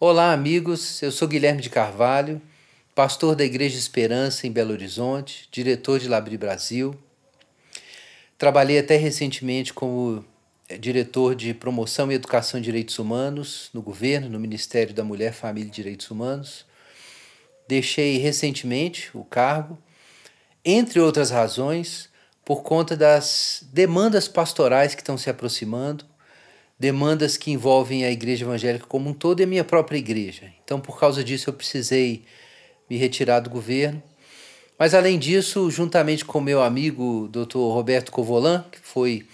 Olá, amigos. Eu sou Guilherme de Carvalho, pastor da Igreja Esperança em Belo Horizonte, diretor de Labri Brasil. Trabalhei até recentemente como eh, diretor de Promoção e Educação de Direitos Humanos no governo, no Ministério da Mulher, Família e Direitos Humanos. Deixei recentemente o cargo, entre outras razões, por conta das demandas pastorais que estão se aproximando demandas que envolvem a igreja evangélica como um todo e a minha própria igreja. Então, por causa disso, eu precisei me retirar do governo. Mas, além disso, juntamente com meu amigo Dr. Roberto Covolan, que foi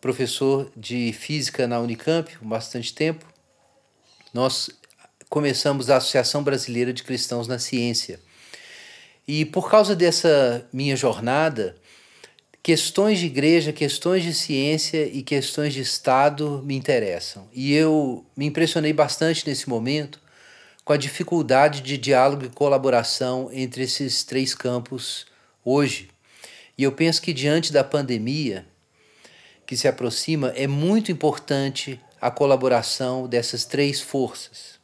professor de física na Unicamp há bastante tempo, nós começamos a Associação Brasileira de Cristãos na Ciência. E por causa dessa minha jornada, questões de igreja, questões de ciência e questões de Estado me interessam. E eu me impressionei bastante nesse momento com a dificuldade de diálogo e colaboração entre esses três campos hoje. E eu penso que diante da pandemia que se aproxima, é muito importante a colaboração dessas três forças.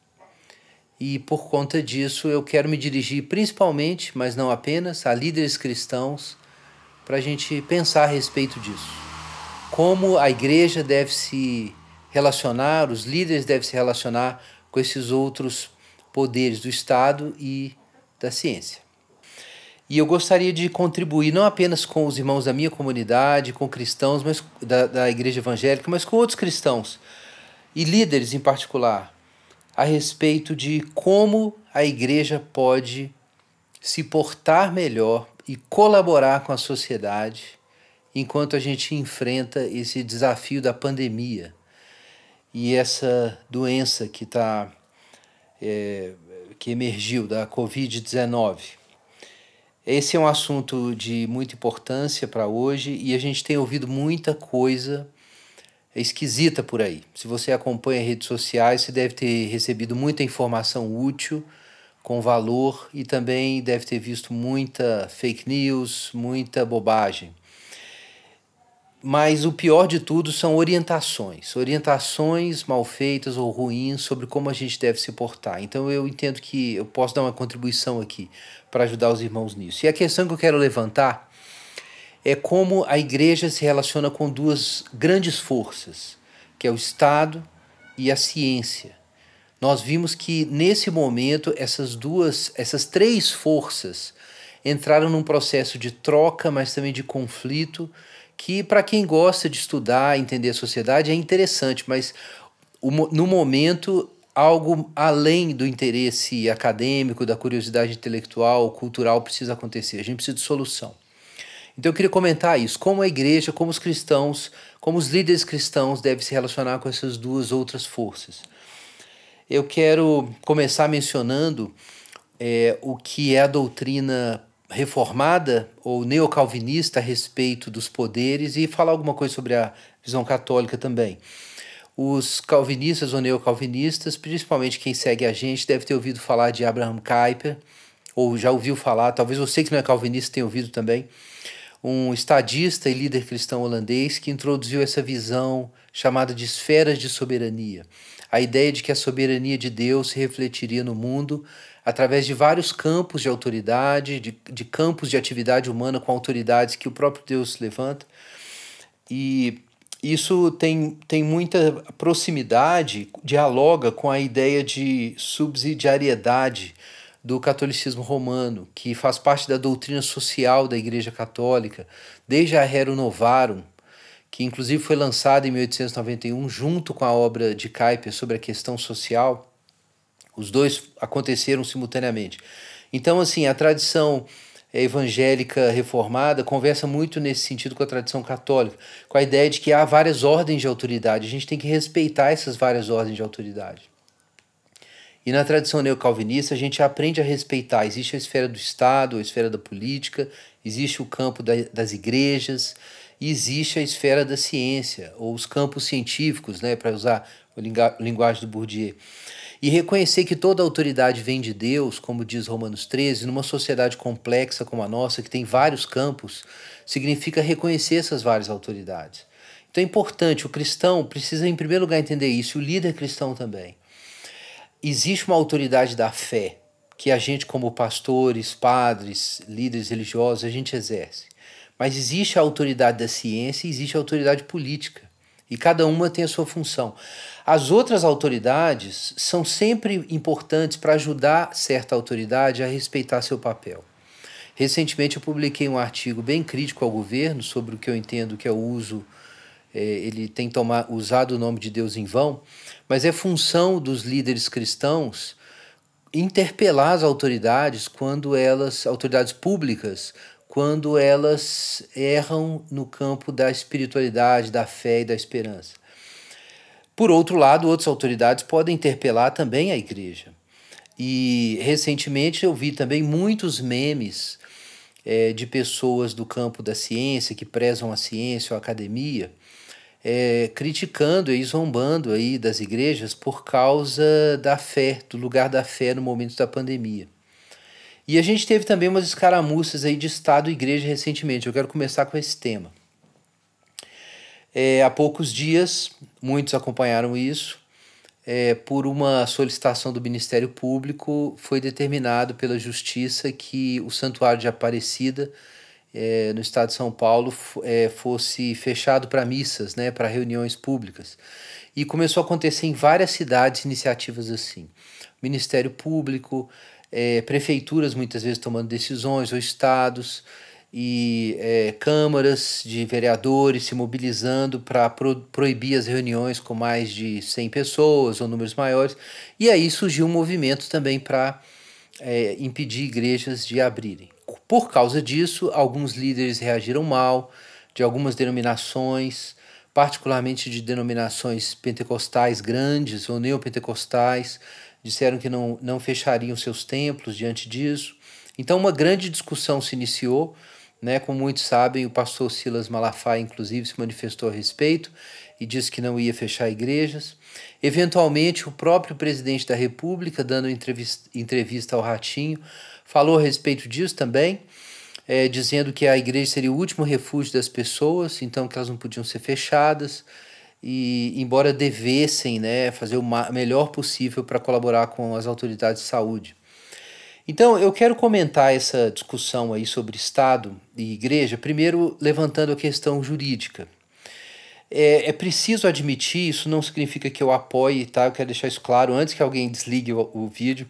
E por conta disso, eu quero me dirigir principalmente, mas não apenas, a líderes cristãos para a gente pensar a respeito disso. Como a igreja deve se relacionar, os líderes devem se relacionar com esses outros poderes do Estado e da ciência. E eu gostaria de contribuir não apenas com os irmãos da minha comunidade, com cristãos mas, da, da igreja evangélica, mas com outros cristãos e líderes em particular, a respeito de como a igreja pode se portar melhor e colaborar com a sociedade enquanto a gente enfrenta esse desafio da pandemia e essa doença que está é, que emergiu da Covid-19. Esse é um assunto de muita importância para hoje e a gente tem ouvido muita coisa esquisita por aí. Se você acompanha redes sociais, você deve ter recebido muita informação útil com valor e também deve ter visto muita fake news, muita bobagem. Mas o pior de tudo são orientações, orientações mal feitas ou ruins sobre como a gente deve se portar. Então eu entendo que eu posso dar uma contribuição aqui para ajudar os irmãos nisso. E a questão que eu quero levantar é como a igreja se relaciona com duas grandes forças, que é o Estado e a ciência nós vimos que nesse momento essas duas, essas três forças entraram num processo de troca, mas também de conflito, que para quem gosta de estudar, entender a sociedade é interessante, mas no momento algo além do interesse acadêmico, da curiosidade intelectual, cultural precisa acontecer. A gente precisa de solução. Então eu queria comentar isso, como a igreja, como os cristãos, como os líderes cristãos devem se relacionar com essas duas outras forças eu quero começar mencionando é, o que é a doutrina reformada ou neocalvinista a respeito dos poderes e falar alguma coisa sobre a visão católica também. Os calvinistas ou neocalvinistas, principalmente quem segue a gente, deve ter ouvido falar de Abraham Kuyper, ou já ouviu falar, talvez você que não é calvinista tenha ouvido também, um estadista e líder cristão holandês que introduziu essa visão chamada de esferas de soberania a ideia de que a soberania de Deus se refletiria no mundo através de vários campos de autoridade, de, de campos de atividade humana com autoridades que o próprio Deus levanta. E isso tem, tem muita proximidade, dialoga com a ideia de subsidiariedade do catolicismo romano, que faz parte da doutrina social da Igreja Católica, desde a Rerum Novarum, que inclusive foi lançada em 1891 junto com a obra de Kuyper sobre a questão social. Os dois aconteceram simultaneamente. Então, assim, a tradição é evangélica reformada conversa muito nesse sentido com a tradição católica, com a ideia de que há várias ordens de autoridade, a gente tem que respeitar essas várias ordens de autoridade. E na tradição neocalvinista, a gente aprende a respeitar. Existe a esfera do Estado, a esfera da política, existe o campo da, das igrejas, existe a esfera da ciência, ou os campos científicos, né, para usar a linguagem do Bourdieu. E reconhecer que toda autoridade vem de Deus, como diz Romanos 13, numa sociedade complexa como a nossa, que tem vários campos, significa reconhecer essas várias autoridades. Então é importante, o cristão precisa, em primeiro lugar, entender isso, e o líder cristão também. Existe uma autoridade da fé que a gente, como pastores, padres, líderes religiosos, a gente exerce. Mas existe a autoridade da ciência e existe a autoridade política. E cada uma tem a sua função. As outras autoridades são sempre importantes para ajudar certa autoridade a respeitar seu papel. Recentemente eu publiquei um artigo bem crítico ao governo sobre o que eu entendo que é o uso é, ele tem tomar, usado o nome de Deus em vão, mas é função dos líderes cristãos interpelar as autoridades quando elas, autoridades públicas, quando elas erram no campo da espiritualidade, da fé e da esperança. Por outro lado, outras autoridades podem interpelar também a igreja. E recentemente eu vi também muitos memes é, de pessoas do campo da ciência, que prezam a ciência ou a academia, é, criticando e zombando aí das igrejas por causa da fé, do lugar da fé no momento da pandemia. E a gente teve também umas escaramuças aí de Estado e Igreja recentemente. Eu quero começar com esse tema. É, há poucos dias, muitos acompanharam isso, é, por uma solicitação do Ministério Público, foi determinado pela Justiça que o Santuário de Aparecida, é, no estado de São Paulo, é, fosse fechado para missas, né, para reuniões públicas. E começou a acontecer em várias cidades iniciativas assim. Ministério Público, é, prefeituras muitas vezes tomando decisões, ou estados e é, câmaras de vereadores se mobilizando para pro, proibir as reuniões com mais de 100 pessoas ou números maiores. E aí surgiu um movimento também para é, impedir igrejas de abrirem. Por causa disso, alguns líderes reagiram mal, de algumas denominações, particularmente de denominações pentecostais grandes ou neopentecostais, disseram que não, não fechariam seus templos diante disso. Então, uma grande discussão se iniciou. Né? Como muitos sabem, o pastor Silas Malafaia, inclusive, se manifestou a respeito e disse que não ia fechar igrejas. Eventualmente, o próprio presidente da República, dando entrevista, entrevista ao Ratinho, falou a respeito disso também, é, dizendo que a igreja seria o último refúgio das pessoas, então que elas não podiam ser fechadas e embora devessem né, fazer o melhor possível para colaborar com as autoridades de saúde. Então, eu quero comentar essa discussão aí sobre Estado e Igreja, primeiro levantando a questão jurídica. É, é preciso admitir, isso não significa que eu apoie, tá? Eu quero deixar isso claro antes que alguém desligue o, o vídeo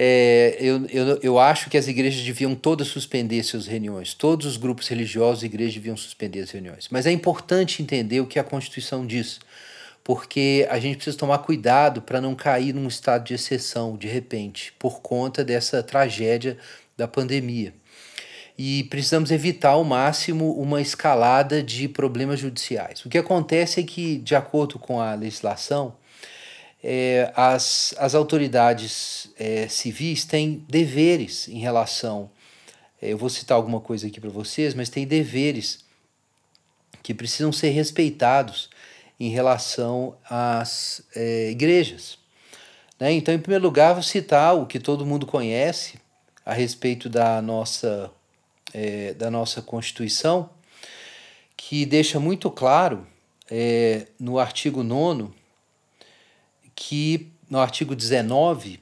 é, eu, eu, eu acho que as igrejas deviam todas suspender suas reuniões, todos os grupos religiosos e igrejas deviam suspender as reuniões. Mas é importante entender o que a Constituição diz, porque a gente precisa tomar cuidado para não cair num estado de exceção de repente, por conta dessa tragédia da pandemia. E precisamos evitar ao máximo uma escalada de problemas judiciais. O que acontece é que, de acordo com a legislação, é, as, as autoridades é, civis têm deveres em relação. É, eu vou citar alguma coisa aqui para vocês, mas têm deveres que precisam ser respeitados em relação às é, igrejas. Né? Então, em primeiro lugar, vou citar o que todo mundo conhece a respeito da nossa, é, da nossa Constituição, que deixa muito claro, é, no artigo 9 que no artigo 19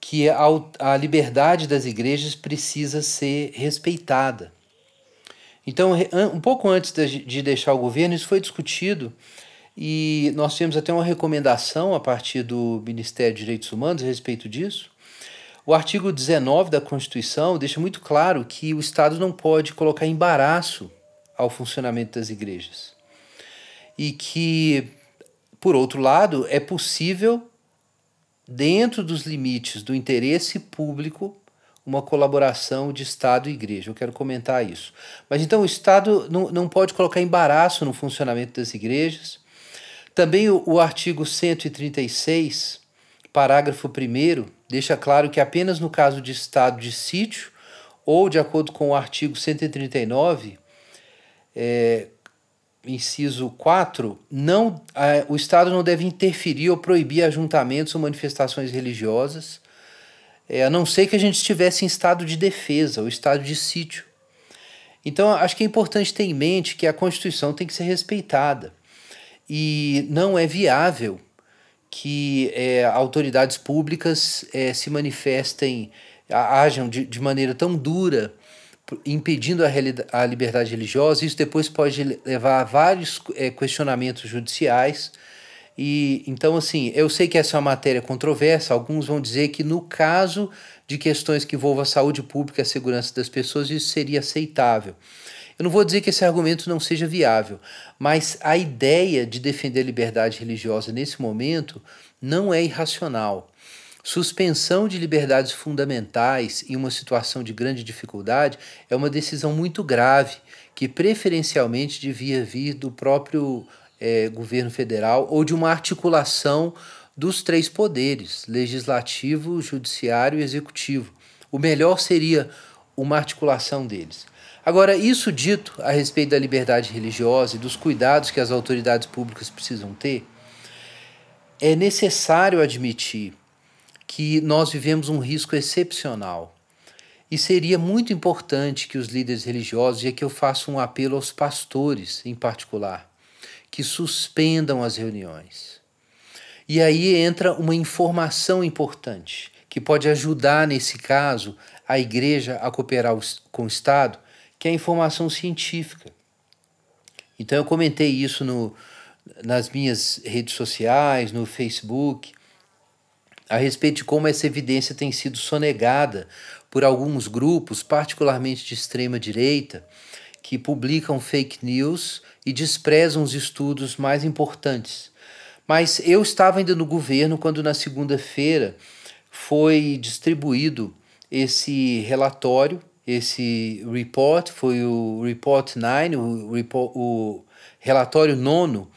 que a, a liberdade das igrejas precisa ser respeitada. Então, um pouco antes de deixar o governo, isso foi discutido e nós tivemos até uma recomendação a partir do Ministério de Direitos Humanos a respeito disso. O artigo 19 da Constituição deixa muito claro que o Estado não pode colocar embaraço ao funcionamento das igrejas. E que por outro lado, é possível, dentro dos limites do interesse público, uma colaboração de Estado e igreja. Eu quero comentar isso. Mas então o Estado não, não pode colocar embaraço no funcionamento das igrejas. Também o, o artigo 136, parágrafo 1, deixa claro que apenas no caso de estado de sítio, ou de acordo com o artigo 139, é, inciso 4, não, eh, o Estado não deve interferir ou proibir ajuntamentos ou manifestações religiosas, eh, a não ser que a gente estivesse em estado de defesa ou estado de sítio. Então, acho que é importante ter em mente que a Constituição tem que ser respeitada e não é viável que eh, autoridades públicas se manifestem, hajam de, de maneira tão dura impedindo a, a, liberdade religiosa. Isso depois pode levar a vários é, questionamentos judiciais. E então, assim, eu sei que essa é uma matéria controversa. Alguns vão dizer que no caso de questões que envolvam a saúde pública e a segurança das pessoas, isso seria aceitável. Eu não vou dizer que esse argumento não seja viável, mas a ideia de defender a liberdade religiosa nesse momento não é irracional. Suspensão de liberdades fundamentais em uma situação de grande dificuldade é uma decisão muito grave, que preferencialmente devia vir do próprio é, governo federal ou de uma articulação dos três poderes legislativo, judiciário e executivo. O melhor seria uma articulação deles. Agora, isso dito a respeito da liberdade religiosa e dos cuidados que as autoridades públicas precisam ter, é necessário admitir que nós vivemos um risco excepcional. E seria muito importante que os líderes religiosos, e aqui eu faço um apelo aos pastores em particular, que suspendam as reuniões. E aí entra uma informação importante que pode ajudar, nesse caso, a igreja a cooperar com o Estado, que é a informação científica. Então eu comentei isso no, nas minhas redes sociais, no Facebook, a respeito de como essa evidência tem sido sonegada por alguns grupos, particularmente de extrema direita, que publicam fake news e desprezam os estudos mais importantes. Mas eu estava ainda no governo quando, na segunda-feira, foi distribuído esse relatório, esse report, foi o Report 9, o, o relatório nono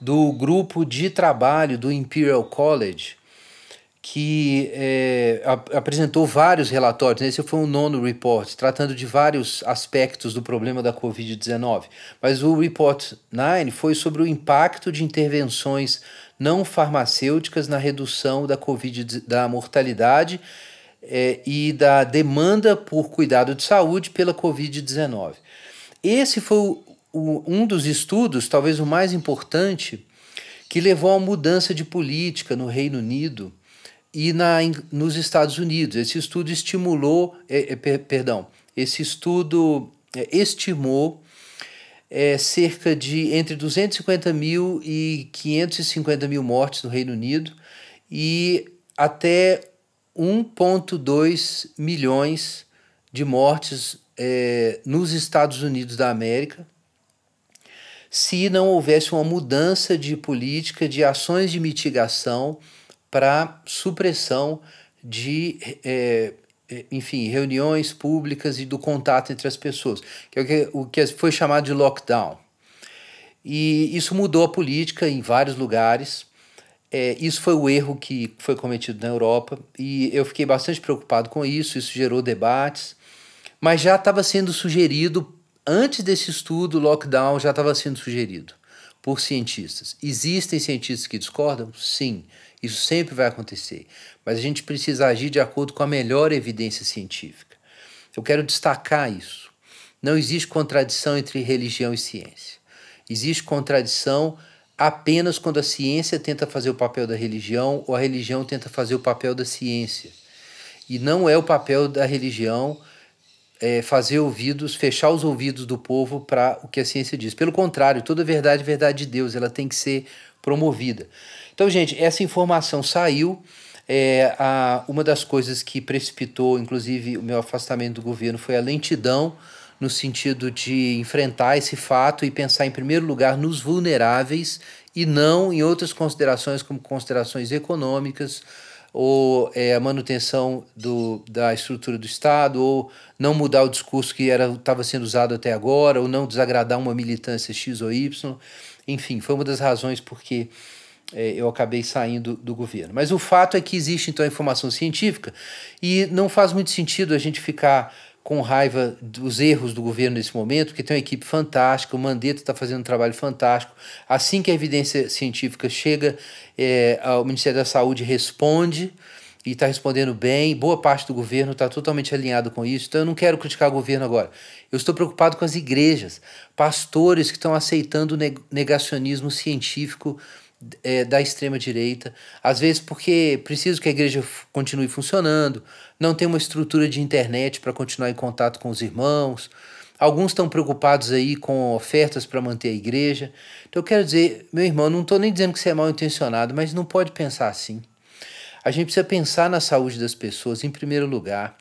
do grupo de trabalho do Imperial College que é, apresentou vários relatórios. Né? Esse foi o nono report, tratando de vários aspectos do problema da Covid-19. Mas o report 9 foi sobre o impacto de intervenções não farmacêuticas na redução da Covid, da mortalidade é, e da demanda por cuidado de saúde pela Covid-19. Esse foi o, o, um dos estudos, talvez o mais importante, que levou à mudança de política no Reino Unido e na, nos Estados Unidos. Esse estudo estimulou, é, é, perdão, esse estudo é, estimou é, cerca de entre 250 mil e 550 mil mortes no Reino Unido e até 1,2 milhões de mortes é, nos Estados Unidos da América se não houvesse uma mudança de política, de ações de mitigação para supressão de, é, enfim, reuniões públicas e do contato entre as pessoas, que é o que, o que foi chamado de lockdown. E isso mudou a política em vários lugares. É, isso foi o erro que foi cometido na Europa e eu fiquei bastante preocupado com isso. Isso gerou debates, mas já estava sendo sugerido antes desse estudo, lockdown já estava sendo sugerido por cientistas. Existem cientistas que discordam? Sim. Isso sempre vai acontecer, mas a gente precisa agir de acordo com a melhor evidência científica. Eu quero destacar isso. Não existe contradição entre religião e ciência. Existe contradição apenas quando a ciência tenta fazer o papel da religião ou a religião tenta fazer o papel da ciência. E não é o papel da religião é, fazer ouvidos, fechar os ouvidos do povo para o que a ciência diz. Pelo contrário, toda é verdade é verdade de Deus, ela tem que ser promovida. Então, gente, essa informação saiu. É, a, uma das coisas que precipitou, inclusive, o meu afastamento do governo foi a lentidão no sentido de enfrentar esse fato e pensar, em primeiro lugar, nos vulneráveis e não em outras considerações, como considerações econômicas ou é, a manutenção do, da estrutura do Estado, ou não mudar o discurso que estava sendo usado até agora, ou não desagradar uma militância X ou Y. Enfim, foi uma das razões porque é, eu acabei saindo do governo. Mas o fato é que existe então a informação científica e não faz muito sentido a gente ficar com raiva dos erros do governo nesse momento, porque tem uma equipe fantástica, o Mandetta está fazendo um trabalho fantástico. Assim que a evidência científica chega, é, o Ministério da Saúde responde e está respondendo bem, boa parte do governo está totalmente alinhado com isso, então eu não quero criticar o governo agora. Eu estou preocupado com as igrejas, pastores que estão aceitando o negacionismo científico é, da extrema-direita, às vezes porque preciso que a igreja continue funcionando, não tem uma estrutura de internet para continuar em contato com os irmãos. Alguns estão preocupados aí com ofertas para manter a igreja. Então eu quero dizer, meu irmão, não estou nem dizendo que você é mal intencionado, mas não pode pensar assim. A gente precisa pensar na saúde das pessoas em primeiro lugar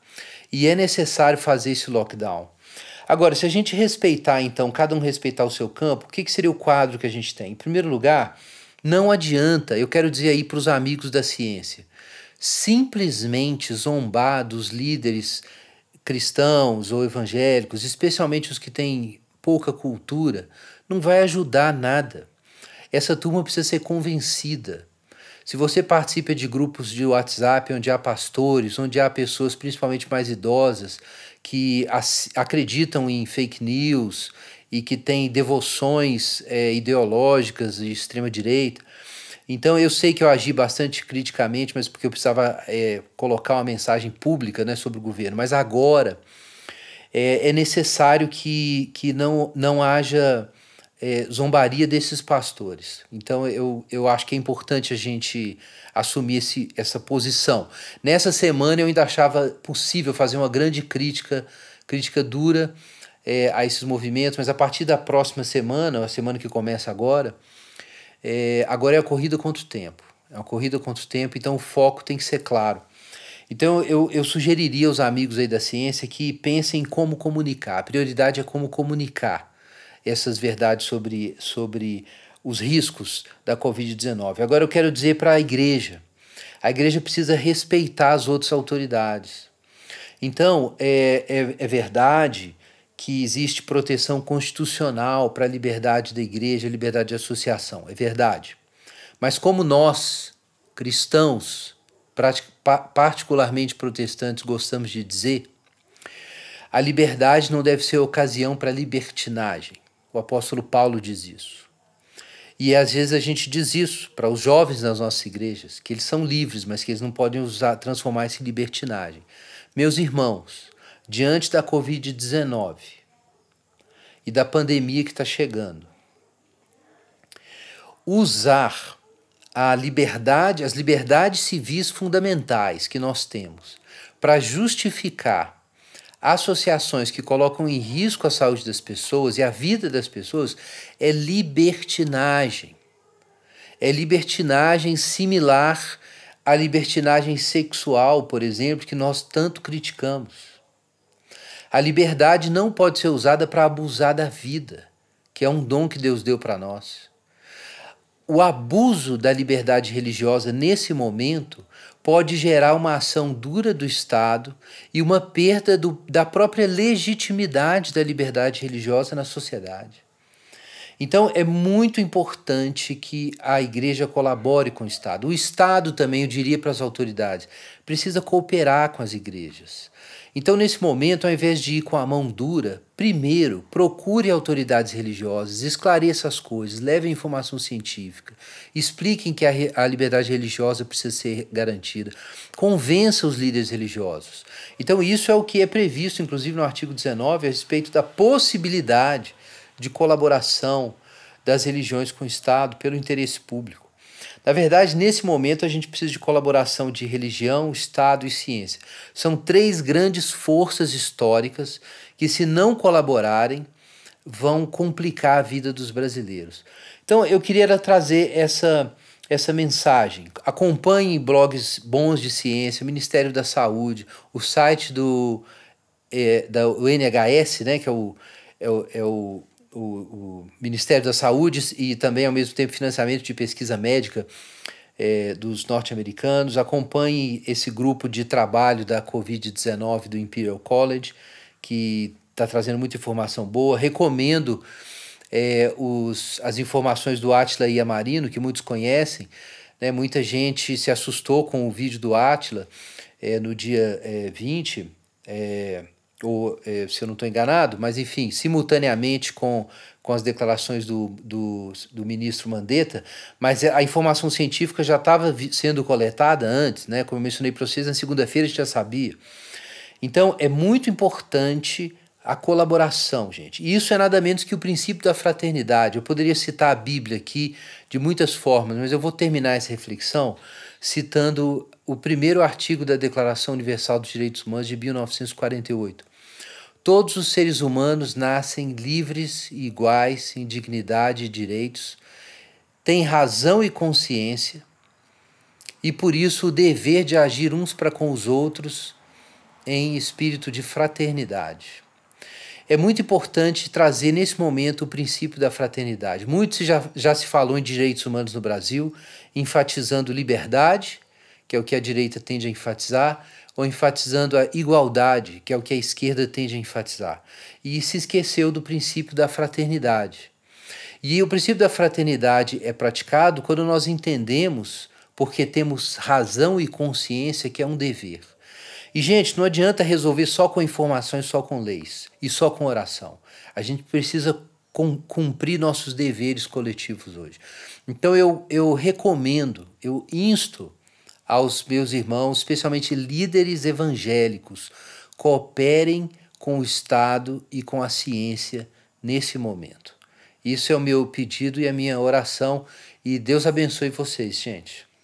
e é necessário fazer esse lockdown. Agora, se a gente respeitar, então, cada um respeitar o seu campo, o que, que seria o quadro que a gente tem? Em primeiro lugar, não adianta, eu quero dizer aí para os amigos da ciência, simplesmente zombar dos líderes cristãos ou evangélicos, especialmente os que têm pouca cultura, não vai ajudar nada. Essa turma precisa ser convencida. Se você participa de grupos de WhatsApp onde há pastores, onde há pessoas principalmente mais idosas que acreditam em fake news e que têm devoções é, ideológicas de extrema direita, então eu sei que eu agi bastante criticamente, mas porque eu precisava é, colocar uma mensagem pública né, sobre o governo. Mas agora é, é necessário que, que não, não haja é, zombaria desses pastores. Então eu, eu acho que é importante a gente assumir esse, essa posição. Nessa semana eu ainda achava possível fazer uma grande crítica, crítica dura é, a esses movimentos, mas a partir da próxima semana, a semana que começa agora, é, agora é a corrida contra o tempo. É uma corrida contra o tempo, então o foco tem que ser claro. Então eu, eu sugeriria aos amigos aí da ciência que pensem em como comunicar. A prioridade é como comunicar essas verdades sobre, sobre os riscos da Covid-19. Agora eu quero dizer para a igreja: a igreja precisa respeitar as outras autoridades. Então, é, é, é verdade que existe proteção constitucional para a liberdade da igreja, liberdade de associação, é verdade. Mas como nós, cristãos, particularmente protestantes, gostamos de dizer, a liberdade não deve ser ocasião para libertinagem. O apóstolo Paulo diz isso. E às vezes a gente diz isso para os jovens das nossas igrejas, que eles são livres, mas que eles não podem usar, transformar isso em libertinagem. Meus irmãos, diante da Covid-19 e da pandemia que está chegando, usar a liberdade, as liberdades civis fundamentais que nós temos para justificar associações que colocam em risco a saúde das pessoas e a vida das pessoas é libertinagem. É libertinagem similar à libertinagem sexual, por exemplo, que nós tanto criticamos. A liberdade não pode ser usada para abusar da vida, que é um dom que Deus deu para nós. O abuso da liberdade religiosa nesse momento pode gerar uma ação dura do Estado e uma perda do, da própria legitimidade da liberdade religiosa na sociedade. Então é muito importante que a igreja colabore com o Estado. O Estado também, eu diria para as autoridades, precisa cooperar com as igrejas. Então, nesse momento, ao invés de ir com a mão dura, primeiro procure autoridades religiosas, esclareça as coisas, leve a informação científica, expliquem que a, a liberdade religiosa precisa ser garantida, convença os líderes religiosos. Então, isso é o que é previsto, inclusive, no artigo 19, a respeito da possibilidade de colaboração das religiões com o Estado pelo interesse público. Na verdade, nesse momento a gente precisa de colaboração de religião, Estado e ciência. São três grandes forças históricas que, se não colaborarem, vão complicar a vida dos brasileiros. Então, eu queria trazer essa essa mensagem. Acompanhe blogs bons de ciência, Ministério da Saúde, o site do é, da, o NHS, né, que é o, é o, é o o, o, Ministério da Saúde e também, ao mesmo tempo, financiamento de pesquisa médica é, dos norte-americanos. Acompanhe esse grupo de trabalho da Covid-19 do Imperial College, que está trazendo muita informação boa. Recomendo é, os, as informações do Atila e Amarino, que muitos conhecem. Né? Muita gente se assustou com o vídeo do Atila é, no dia é, 20. É, ou é, se eu não estou enganado, mas enfim, simultaneamente com, com as declarações do, do, do ministro Mandetta, mas a informação científica já estava sendo coletada antes, né? como eu mencionei para vocês, na segunda-feira a gente já sabia. Então é muito importante a colaboração, gente. E isso é nada menos que o princípio da fraternidade. Eu poderia citar a Bíblia aqui de muitas formas, mas eu vou terminar essa reflexão citando o primeiro artigo da Declaração Universal dos Direitos Humanos de 1948 Todos os seres humanos nascem livres e iguais em dignidade e direitos, têm razão e consciência, e por isso o dever de agir uns para com os outros em espírito de fraternidade. É muito importante trazer nesse momento o princípio da fraternidade. Muito já, já se falou em direitos humanos no Brasil, enfatizando liberdade, que é o que a direita tende a enfatizar, ou enfatizando a igualdade, que é o que a esquerda tende a enfatizar, e se esqueceu do princípio da fraternidade. E o princípio da fraternidade é praticado quando nós entendemos, porque temos razão e consciência que é um dever. E, gente, não adianta resolver só com informações, só com leis e só com oração. A gente precisa cumprir nossos deveres coletivos hoje. Então, eu, eu recomendo, eu insto aos meus irmãos, especialmente líderes evangélicos, cooperem com o Estado e com a ciência nesse momento. Isso é o meu pedido e a minha oração. E Deus abençoe vocês, gente.